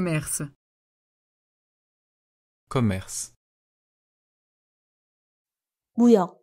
commerce commerce 무역